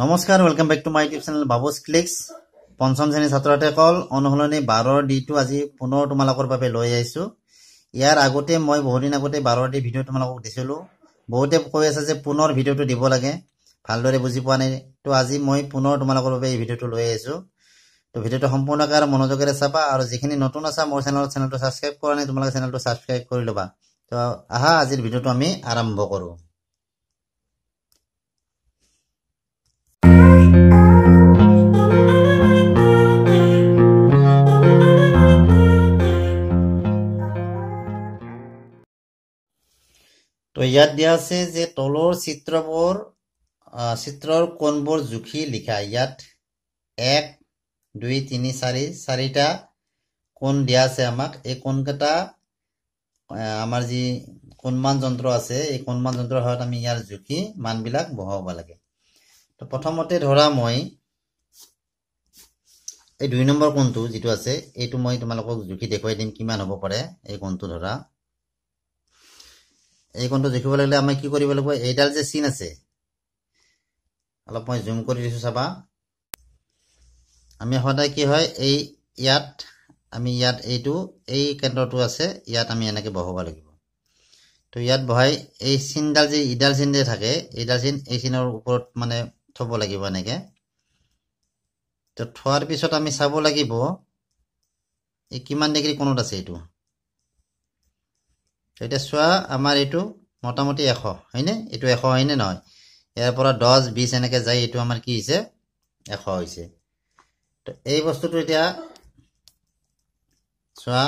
নমস্কার welcome back to my YouTube channel Babus clicks পঞ্চম শ্রেণী ছাত্রটে কল অনুশীলনী বারর ডি টু আজি পুনের তোমালোকর লই আইসো ইয়ার আগতে মই বহুদিন আগতে বারর ডি ভিডিও তোমালোক দিছিল বহুতে কয়ে আছে যে পুনের ভিডিওটা দিব লাগে ভালদরে বুঝি পয়া নাই তো আজি মই পুনের তোমালোকর এই ভিডিওটা লই আইসো তো ভিডিওটি সম্পূর্ণকে আর মনোযোগে চাবা আর যেখানে নতুন আছা মোট চ্যানেল চ্যানেলটা সাবস্ক্রাইব করা নাই তোমালে চ্যানেলটা সাবস্ক্রাইব করে লবা তো আহা আজির ভিডিওটা আমি আরম্ভ করো ইয়াত দিয়া ah, eh, আছে যে তলৰ চিত্ৰবোৰ চিত্ৰৰ কোণবোৰ জুখি লিখা ইয়াত এক দুই তিনি চাৰি চাৰিটা কোণ দিয়া আছে আমাক এই কোণকেইটা আমাৰ যি কোণমান যন্ত্ৰ আছে এই কোণমান যন্ত্ৰৰ সহায়ত আমি ইয়াৰ জুখি মানবিলাক বহাব লাগে তো প্ৰথমতে ধৰা মই এই দুই নম্বৰ কোণটো যিটো আছে এইটো মই তোমালোকক জুখি দেখুৱাই দিম কিমান হ'ব পাৰে এই কোণটো ধৰা এই কণটো দেখিব লাগিলে আমি কি কৰিব লাগিব এইডাল যে চিন আছে অলপ মই জুম কৰি দিছোঁ চাবা আমি সদায় কি হয় এই ইয়াত আমি ইয়াত এইটো এই কেন্দ্ৰটো আছে ইয়াত আমি এনেকৈ বহাব লাগিব তো ইয়াত বহাই এই চিনডাল যে ইডাল চিন যে থাকে এইডাল চিন এই চিনৰ ওপৰত মানে থ'ব লাগিব এনেকৈ তো থোৱাৰ পিছত আমি চাব লাগিব এই কিমান ডিগ্ৰী কোণত আছে এইটো এতিয়া চোৱা আমাৰ এইটো মোটামুটি এশ হয়নে এইটো এশ হয়নে নহয় ইয়াৰ পৰা দহ বিছ এনেকৈ যায় এইটো আমাৰ কি হৈছে এশ হৈছে তো এই বস্তুটো এতিয়া চোৱা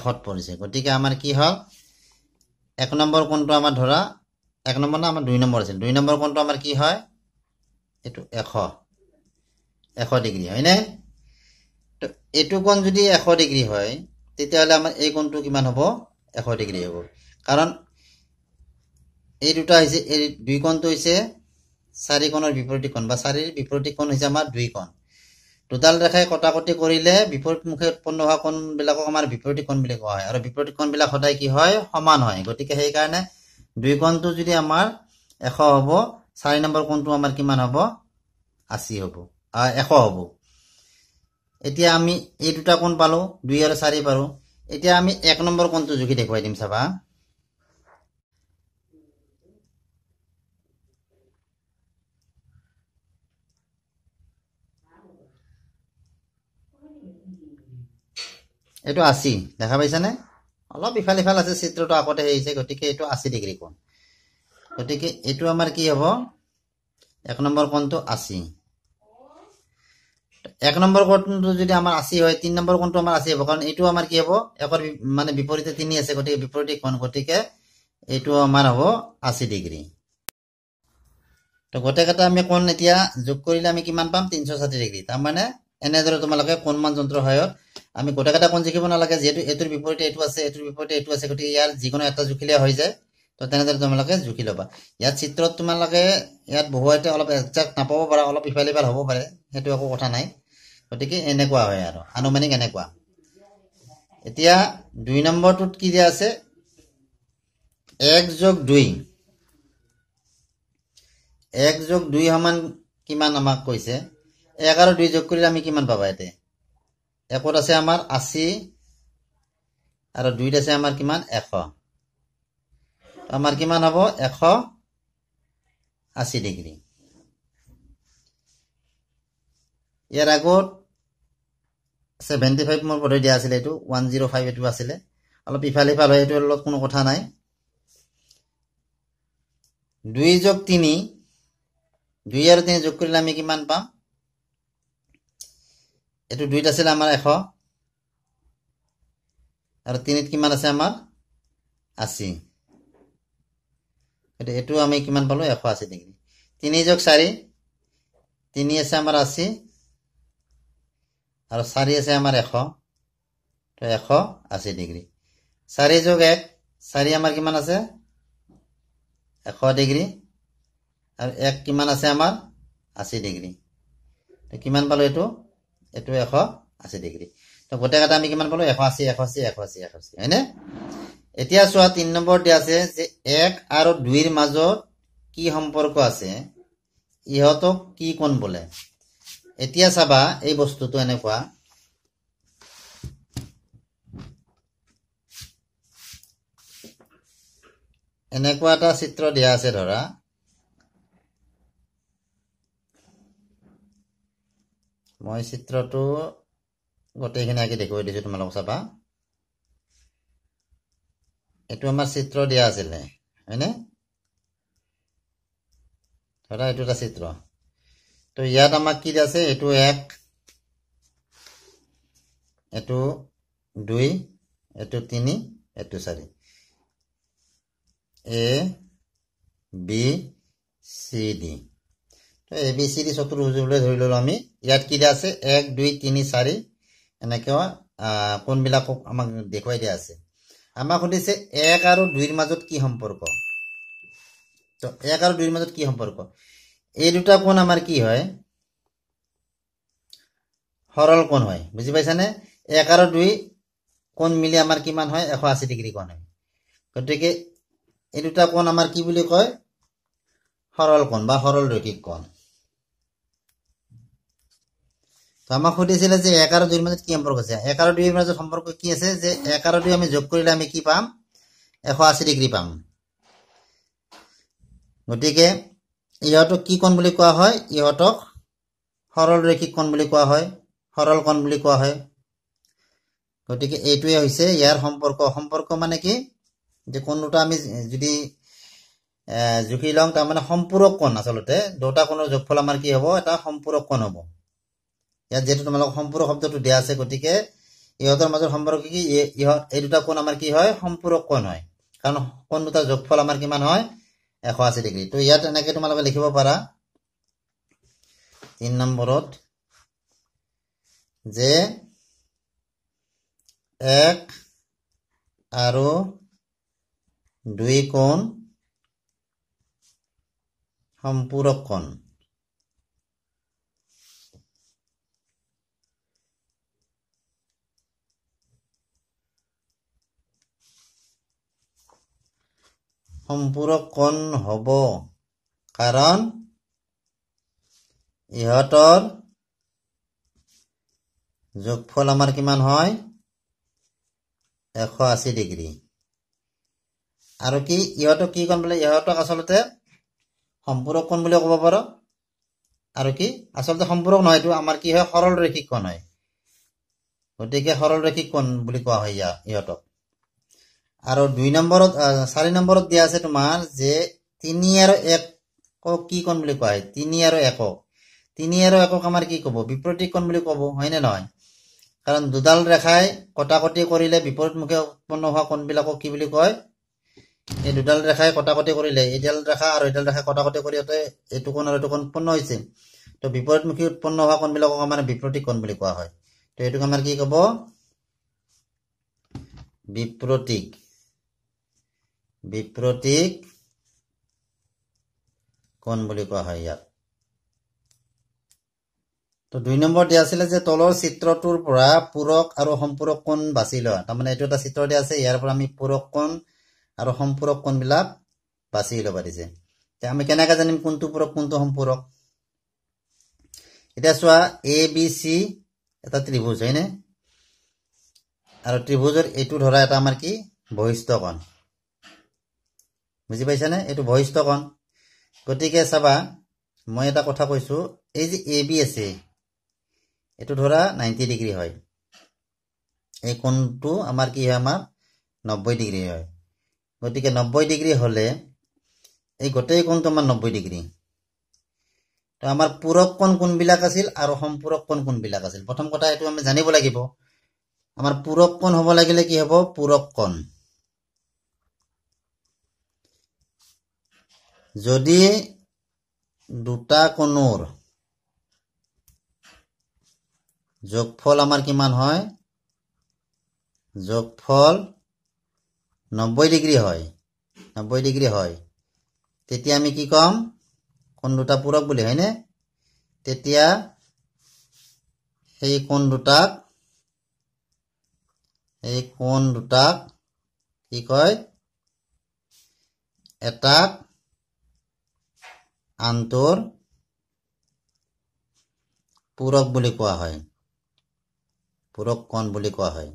এশত পৰিছে গতিকে আমাৰ কি হ'ল এক নম্বৰ কোণটো আমাৰ ধৰা এক নম্বৰ আমাৰ দুই নম্বৰ আছিল দুই নম্বৰ কোণটো আমাৰ কি হয় এইটো এশ এশ ডিগ্ৰী হয়নে তো এইটো কোণ যদি এশ ডিগ্ৰী হয় তেতিয়াহ'লে আমাৰ এই কোণটো কিমান হ'ব এশ ডিগ্ৰী হ'ব কাৰণ এই দুটা হৈছে এই দুইকণটো হৈছে চাৰিকণৰ বিপৰীতী কণ বা চাৰিৰ বিপৰীতী কণ হৈছে আমাৰ দুইকণ দুডাল ৰেখাই কটাকটি কৰিলে বিপৰীত মুখে উৎপন্ন হোৱা কণবিলাকক আমাৰ বিপৰীতী কণ বুলি কোৱা হয় আৰু বিপৰীতী কণবিলাক সদায় কি হয় সমান হয় গতিকে সেইকাৰণে দুইকণটো যদি আমাৰ এশ হ'ব চাৰি নম্বৰ কণটো আমাৰ কিমান হ'ব আশী হ'ব এশ হ'ব এতিয়া আমি এই দুটা কণ পালোঁ দুই আৰু চাৰি পালোঁ এতিয়া আমি এক নম্বৰ কণটো জুখি দেখুৱাই দিম চাবা এইটো আশী দেখা পাইছানে অলপ ইফাল ইফাল আছে চিত্ৰটো আগতে আহিছে গতিকে এইটো আশী ডিগ্ৰী কোণ গতিকে এইটো আমাৰ কি হ'ব এক নম্বৰ কোণটো আশী এক নম্বৰ কোণটো যদি আমাৰ আছে হয় তিনি নম্বৰ কোণটো আমাৰ আছে হ'ব কাৰণ এইটো আমাৰ কি হ'ব একৰ মানে বিপৰীতে তিনি আছে গতিকে বিপৰীতে কোণ গতিকে এইটো আমাৰ হ'ব আশী ডিগ্ৰী তো গোটেইকেইটা আমি কোণ এতিয়া যোগ কৰিলে আমি কিমান পাম তিনিশ ষাঠি ডিগ্ৰী তাৰমানে এনেদৰে তোমালোকে কোণমান যন্ত্ৰ সহায়ত আমি গোটেইকেইটা কোণ জিকিব নালাগে যিহেতু এইটোৰ বিপৰীতে এইটো আছে এইটোৰ বিপৰীতে এইটো আছে গতিকে ইয়াৰ যিকোনো এটা জুখিলে হৈ যায় তো তেনেদৰে তোমালোকে জুখি ল'বা ইয়াত চিত্ৰত তোমালোকে ইয়াত বহুৱাইতে অলপ একজেক্ট নাপাব পাৰা অলপ ইফাল সিফাল হ'ব পাৰে সেইটো একো কথা নাই গতিকে এনেকুৱা হয় আৰু আনুমানিক এনেকুৱা এতিয়া দুই নম্বৰটোত কি দিয়া আছে এক যোগ দুই এক যোগ দুই সমান কিমান আমাক কৈছে এক আৰু দুই যোগ কৰিলে আমি কিমান পাবা ইয়াতে একত আছে আমাৰ আশী আৰু দুইত আছে আমাৰ কিমান এশ আমাৰ কিমান হ'ব এশ আশী ডিগ্ৰী ইয়াৰ আগত ছেভেণ্টি ফাইভ মোৰ বোধহয় দিয়া আছিলে এইটো ওৱান জিৰ' ফাইভ এইটো আছিলে অলপ ইফাল ইফাল হয় এইটোৰ লগত কোনো কথা নাই দুই যোগ তিনি দুই আৰু তিনি যোগ কৰিলে আমি কিমান পাম এইটো দুইত আছিলে আমাৰ এশ আৰু তিনিত কিমান আছে আমাৰ আশী গতিকে এইটো আমি কিমান পালোঁ এশ আশী ডিগ্ৰী তিনি যোগ চাৰি তিনি আছে আমাৰ আশী আৰু চাৰি আছে আমাৰ এশ তো এশ আশী ডিগ্ৰী চাৰি যোগ এক চাৰি আমাৰ কিমান আছে এশ ডিগ্ৰী আৰু এক কিমান আছে আমাৰ আশী ডিগ্ৰী তো কিমান পালোঁ এইটো এইটো এশ আশী ডিগ্ৰী তো গোটেইকেইটা আমি কিমান পালোঁ এশ আশী এশ আশী এশ আশী এশ আশী হয়নে এতিয়া চোৱা তিনি নম্বৰ দিয়া আছে যে এক আৰু দুইৰ মাজত কি সম্পৰ্ক আছে ইহঁতক কি কোন বোলে এতিয়া চাবা এই বস্তুটো এনেকুৱা এনেকুৱা এটা চিত্ৰ দিয়া আছে ধৰা মই চিত্ৰটো গোটেইখিনি আঁকি দেখুৱাই দিছোঁ তোমালোকক চাবা এইটো আমাৰ চিত্ৰ দিয়া আছিলে হয়নে ধৰা এইটো এটা চিত্ৰ তো ইয়াত আমাক কি আছে এইটো এক এইটো দুই এইটো তিনি এইটো চাৰি এ বি চি ডি তো এ বি চি ডি চতুৰ সুজিবলৈ ধৰি ল'লোঁ আমি ইয়াত কি দিয়া আছে এক দুই তিনি চাৰি এনেকুৱা কোনবিলাকক আমাক দেখুৱাই দিয়া আছে আমাক সুধিছে এক আৰু দুইৰ মাজত কি সম্পৰ্ক তো এক আৰু দুইৰ মাজত কি সম্পৰ্ক এই দুটা কোণ আমাৰ কি হয় সৰল কোণ হয় বুজি পাইছানে এক আৰু দুই কোণ মিলি আমাৰ কিমান হয় এশ আশী ডিগ্ৰী কোণ হয় গতিকে এই দুটা কোণ আমাৰ কি বুলি কয় সৰল কোণ বা সৰল ৰৈকিক কোণ তো আমাক সুধিছিলে যে এক আৰু দুইৰ মাজত কি সম্পৰ্ক আছে এক আৰু দুইৰ মাজত সম্পৰ্ক কি আছে যে এক আৰু দুই আমি যোগ কৰিলে আমি কি পাম এশ আশী ডিগ্ৰী পাম গতিকে ইহঁতক কি কণ বুলি কোৱা হয় ইহঁতক সৰলৰৈখিক কণ বুলি কোৱা হয় সৰল কণ বুলি কোৱা হয় গতিকে এইটোৱে হৈছে ইয়াৰ সম্পৰ্ক সম্পৰ্ক মানে কি যে কোন দুটা আমি যদি জুখি লওঁ তাৰমানে সম্পূৰক কণ আচলতে দুটা কোণৰ যোগফল আমাৰ কি হ'ব এটা সম্পূৰক কণ হ'ব ইয়াত যিহেতু তোমালোকৰ সম্পূৰক শব্দটো দিয়া আছে গতিকে ইহঁতৰ মাজৰ সম্পৰ্ক কি এই দুটা কোণ আমাৰ কি হয় সম্পূৰক কোণ হয় কাৰণ কোন দুটা যোগফল আমাৰ কিমান হয় এশ আশী ডিগ্ৰী তো ইয়াত এনেকে তোমালোকে লিখিব পাৰা তিনি নম্বৰত যে এক আৰু দুই কোণ সম্পূৰক কোণ সম্পূৰকণ হ'ব কাৰণ ইহঁতৰ যোগফল আমাৰ কিমান হয় এশ আশী ডিগ্ৰী আৰু কি ইহঁতক কি কণ বোলে ইহঁতক আচলতে সম্পূৰক কণ বুলিও ক'ব পাৰ আৰু কি আচলতে সম্পূৰক নহয় এইটো আমাৰ কি হয় সৰল ৰেখিক কণ হয় গতিকে সৰল ৰেখিক কণ বুলি কোৱা হয় ইয়াক ইহঁতক আৰু দুই নম্বৰত চাৰি নম্বৰত দিয়া আছে তোমাৰ যে তিনি আৰু এক কি কণ বুলি কোৱা হয় তিনি আৰু একক তিনি আৰু একক আমাৰ কি ক'ব বিপ্ৰতীক কণ বুলি ক'ব হয়নে নহয় কাৰণ দুডাল ৰেখাই কটাকটি কৰিলে বিপৰীতমুখে উৎপন্ন হোৱা কণবিলাকক কি বুলি কয় এই দুডাল ৰেখাই কটাকটি কৰিলে এইডাল ৰেখা আৰু এইডাল ৰেখাই কটাকটি কৰিলে এইটো কণ আৰু এইটো কণ উৎপন্ন হৈছে তো বিপৰীতমুখী উৎপন্ন হোৱা কণবিলাকক আমাৰ বিপ্ৰতীক কণ বুলি কোৱা হয় তো এইটোক আমাৰ কি ক'ব বিপ্ৰতীক বিপ্ৰতীক কোণ বুলি কোৱা হয় ইয়াত তো দুই নম্বৰ দিয়া আছিলে যে তলৰ চিত্ৰটোৰ পৰা পূৰক আৰু সম্পূৰক কোণ বাছি লোৱা তাৰমানে এইটো এটা চিত্ৰ দিয়া আছে ইয়াৰ পৰা আমি পূৰক কোণ আৰু সম্পূৰক কোণবিলাক বাছি ল'ব পাৰিছে আমি কেনেকে জানিম কোনটো পূৰক কোনটো সম্পূৰক এতিয়া চোৱা এ বি চি এটা ত্ৰিভুজ হয়নে আৰু ত্ৰিভুজৰ এইটো ধৰা এটা আমাৰ কি বহিষ্ঠ কণ বুজি পাইছানে এইটো বহিষ্ঠকণ গতিকে চাবা মই এটা কথা কৈছোঁ এই যে এ বি আছে এইটো ধৰা নাইণ্টি ডিগ্ৰী হয় এই কোণটো আমাৰ কি হয় আমাৰ নব্বৈ ডিগ্ৰী হয় গতিকে নব্বৈ ডিগ্ৰী হ'লে এই গোটেই কোণটো আমাৰ নব্বৈ ডিগ্ৰী তো আমাৰ পূৰক কোণ কোনবিলাক আছিল আৰু সম্পূৰক কোণ কোনবিলাক আছিল প্ৰথম কথা এইটো আমি জানিব লাগিব আমাৰ পূৰক কোণ হ'ব লাগিলে কি হ'ব পূৰক কোণ যদি দুটা কোণৰ যোগফল আমাৰ কিমান হয় যোগফল নব্বৈ ডিগ্ৰী হয় নব্বৈ ডিগ্ৰী হয় তেতিয়া আমি কি ক'ম কোন দুটা পূৰক বুলি হয়নে তেতিয়া সেই কোন দুটাক এই কোণ দুটাক কি কয় এটাক আনটোৰ পূৰক বুলি কোৱা হয় পূৰক কণ বুলি কোৱা হয়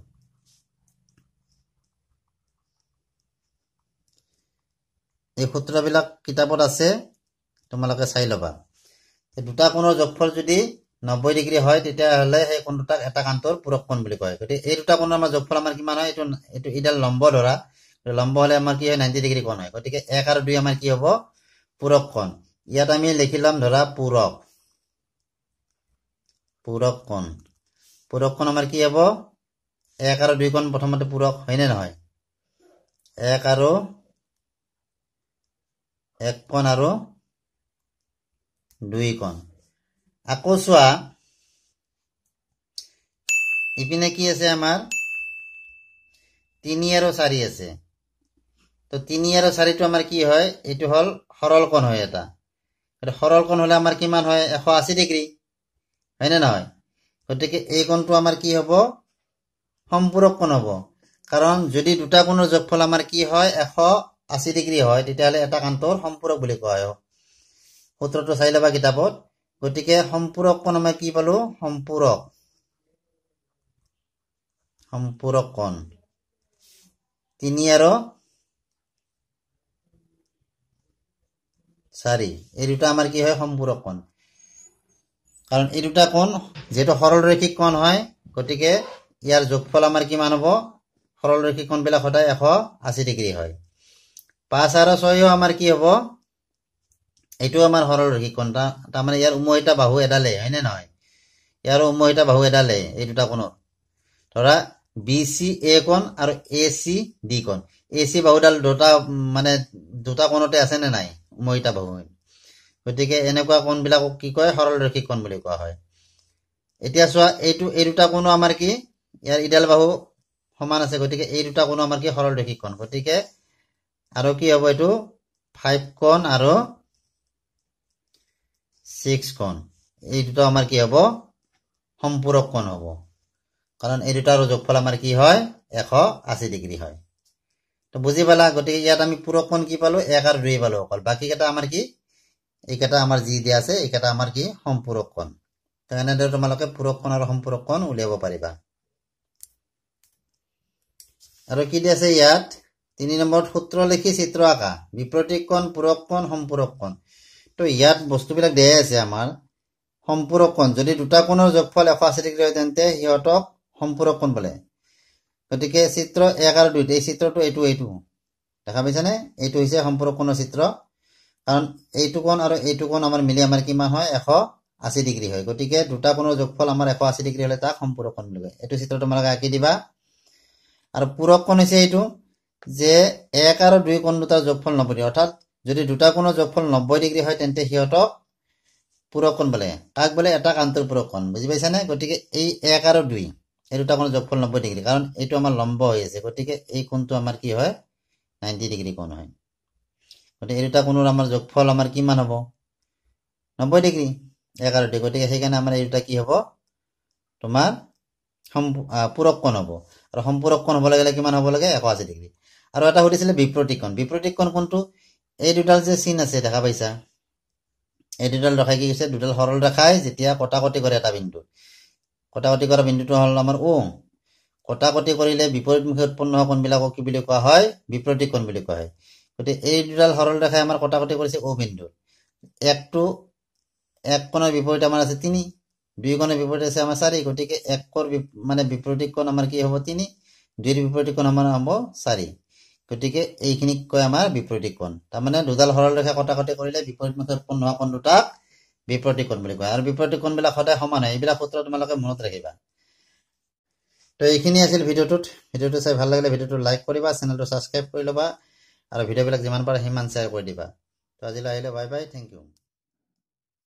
এই সূত্ৰবিলাক কিতাপত আছে তোমালোকে চাই লবা দুটা কোণৰ যোগফল যদি নব্বৈ ডিগ্ৰী হয় তেতিয়াহ'লে সেই কোণ দুটাক এটা কান্তৰ পূৰক কণ বুলি কয় গতিকে এই দুটা কোণৰ আমাৰ যোগফল আমাৰ কিমান হয় এইটো এইটো এইডাল লম্ব ধৰা লম্ব হ'লে আমাৰ কি হয় নাইণ্টি ডিগ্ৰী কণ হয় গতিকে এক আৰু দুই আমাৰ কি হ'ব পূৰক কোণ ইয়াত আমি লিখি ল'ম ধৰা পূৰক পূৰক কণ পূৰকখন আমাৰ কি হ'ব এক আৰু দুই কণ প্ৰথমতে পূৰক হয়নে নহয় এক আৰু এক কণ আৰু দুই কণ আকৌ চোৱা ইপিনে কি আছে আমাৰ তিনি আৰু চাৰি আছে তো তিনি আৰু চাৰিটো আমাৰ কি হয় এইটো হ'ল সৰল কণ হয় এটা সৰল কোণ হলে আমাৰ কিমান হয় এশ আশী ডিগ্ৰী হয়নে নহয় গতিকে এই কোণটা আমাৰ কি হব সম্পূৰক কণ হব কাৰণ যদি দুটা কোণেৰ যোগফল আমাৰ কি হয় এশ আশী ডিগ্ৰী হয় তেতিয়াহ'লে এটা সম্পূৰক বুলি কোৱা হয় সূত্ৰটো চাই লবা কিতাপত গতিকে সম্পূৰক কণ আমাৰ কি পালো সম্পূৰক সম্পূৰক কণ তিনি আৰু চাৰি এই দুটা আমাৰ কি হয় সম্পূৰক কণ কাৰণ এই দুটা কণ যিহেতু সৰলৰৈখিক কণ হয় গতিকে ইয়াৰ যোগফল আমাৰ কিমান হ'ব সৰলৰৈখিক কণবিলাক সদায় এশ আশী ডিগ্ৰী হয় পাঁচ আৰু ছয়ো আমাৰ কি হ'ব এইটো আমাৰ সৰলৰৈখিক কণ তাৰমানে ইয়াৰ উমহিতা বাহু এডালে হয়নে নহয় ইয়াৰো উমহিতা বাহু এডালে এই দুটা কণৰ ধৰা বি চি এ কণ আৰু এ চি ডি কণ এ চি বাহুডাল দুটা মানে দুটা কণতে আছেনে নাই উমৈতা বহুমিন গতিকে এনেকুৱা কণবিলাকক কি কয় সৰলৰৈখিক কোণ বুলি কোৱা হয় এতিয়া চোৱা এইটো এই দুটা কোণো আমাৰ কি ইয়াৰ ইডাল বাহু সমান আছে গতিকে এই দুটা কোনো আমাৰ কি সৰলৰৈখিক কোণ গতিকে আৰু কি হ'ব এইটো ফাইভ কণ আৰু ছিক্স কণ এই দুটা আমাৰ কি হ'ব সম্পূৰক কণ হ'ব কাৰণ এই দুটা দুটাৰ যোগফল আমাৰ কি হয় এশ আশী ডিগ্ৰী হয় তো বুঝি পালা গতিকে ইয়াত আমি পূরকমন কি পালো এক আর দুই পালো অকল বাকি কেটা আমার কি এইকেটা আমার জি দিয়া আছে এইকেটা আমার কি সম্পূরকণ তো এনেদরে তোমালকে পূরকণ আর সম্পূরকণ উলিয়াব পারিবা আর কি দিয়া আছে ইয়াত তিনি নম্বর সূত্র লিখি চিত্র আঁকা বিপ্রতিকণ পূরকণ সম্পূরকণ তো ইয়াত বস্তুবিলাক দিয়াই আছে আমার সম্পূরকণ যদি দুটা কোণৰ যোগফল এশ আশী ডিগ্ৰী হয় তেন্তে সিহঁতক সম্পূৰকণ বোলে গতিকে চিত্ৰ এক আৰু দুই এই চিত্ৰটো এইটো এইটো দেখা পাইছেনে এইটো হৈছে সম্পৰ্কণৰ চিত্ৰ কাৰণ এইটো কোণ আৰু এইটো কোণ আমাৰ মিলি আমাৰ কিমান হয় এশ আশী ডিগ্ৰী হয় গতিকে দুটা কোণৰ যোগফল আমাৰ এশ আশী ডিগ্ৰী হ'লে তাক সম্পূৰকণ বুলি কয় এইটো চিত্ৰ তোমালোকে আঁকি দিবা আৰু পূৰকণ হৈছে এইটো যে এক আৰু দুই কোণ দুটা যোগফল নব্বৈ ডিগ্ৰী অৰ্থাৎ যদি দুটা কোণৰ যোগফল নব্বৈ ডিগ্ৰী হয় তেন্তে সিহঁতক পূৰকণ বোলে কাক বোলে এটা কাণটোৰ পূৰকণ বুজি পাইছানে গতিকে এই এক আৰু দুই এই দুটা কোণৰ যোগফল নব্বৈ ডিগ্ৰী কাৰণ এইটো আমাৰ লম্ব হৈ আছে গতিকে এই কোণটো আমাৰ কি হয় নাইণ্টি ডিগ্ৰী কোণ হয় গতিকে এই দুটা কোণৰ আমাৰ যোগফল আমাৰ কিমান হ'ব নব্বৈ ডিগ্ৰী এগাৰটি গতিকে সেইকাৰণে আমাৰ এই দুটা কি হ'ব তোমাৰ পূৰক কোণ হ'ব আৰু সম্পূৰক কোণ হ'ব লাগিলে কিমান হ'ব লাগে এশ আশী ডিগ্ৰী আৰু এটা সুধিছিলে বিপ্ৰতীক কোণ বিপ্ৰতীক কোণ কোণটো এই দুডাল যে চিন আছে দেখা পাইছা এই দুডাল ৰখাই কি কৈছে দুডাল সৰল ৰেখাই যেতিয়া কটাকটি কৰে এটা বিন্দু কটাকটি কৰা বিন্দুটো হ'ল আমাৰ ও কটাকটি কৰিলে বিপৰীতমুখী উৎপন্ন হোৱা কোণবিলাকক কি বুলি কোৱা হয় বিপৰীতিক কোণ বুলি কোৱা হয় গতিকে এই দুডাল সৰল ৰেখাই আমাৰ কটাকটি কৰিছে অ বিন্দু একটো এক কোণৰ বিপৰীত আমাৰ আছে তিনি দুই কোণৰ বিপৰীত আছে আমাৰ চাৰি গতিকে একৰ মানে বিপৰীতিক কোণ আমাৰ কি হ'ব তিনি দুইৰ বিপৰীতিক কোণ আমাৰ হ'ব চাৰি গতিকে এইখিনিক কয় আমাৰ বিপৰীতিক কোণ তাৰমানে দুডাল সৰল ৰেখাই কটাকটি কৰিলে বিপৰীতমুখী উৎপন্ন হোৱা কোণ দুটাক বিপ্ৰতি বুলি কয় আৰু বিপ্ৰতি কোণবিলাক সদায় সমান হয় এইবিলাক সূত্ৰ তোমালোকে মনত ৰাখিবা তো এইখিনি আছিল ভিডিঅ'টোত ভিডিঅ'টো চাই ভাল লাগিলে ভিডিঅ'টো লাইক কৰিবা চেনেলটো ছাবস্ক্ৰাইব কৰি ল'বা আৰু ভিডিঅ'বিলাক যিমান পাৰে সিমান শ্বেয়াৰ কৰি দিবা তো আজিলৈ আহিলে বাই বাই থেংক ইউ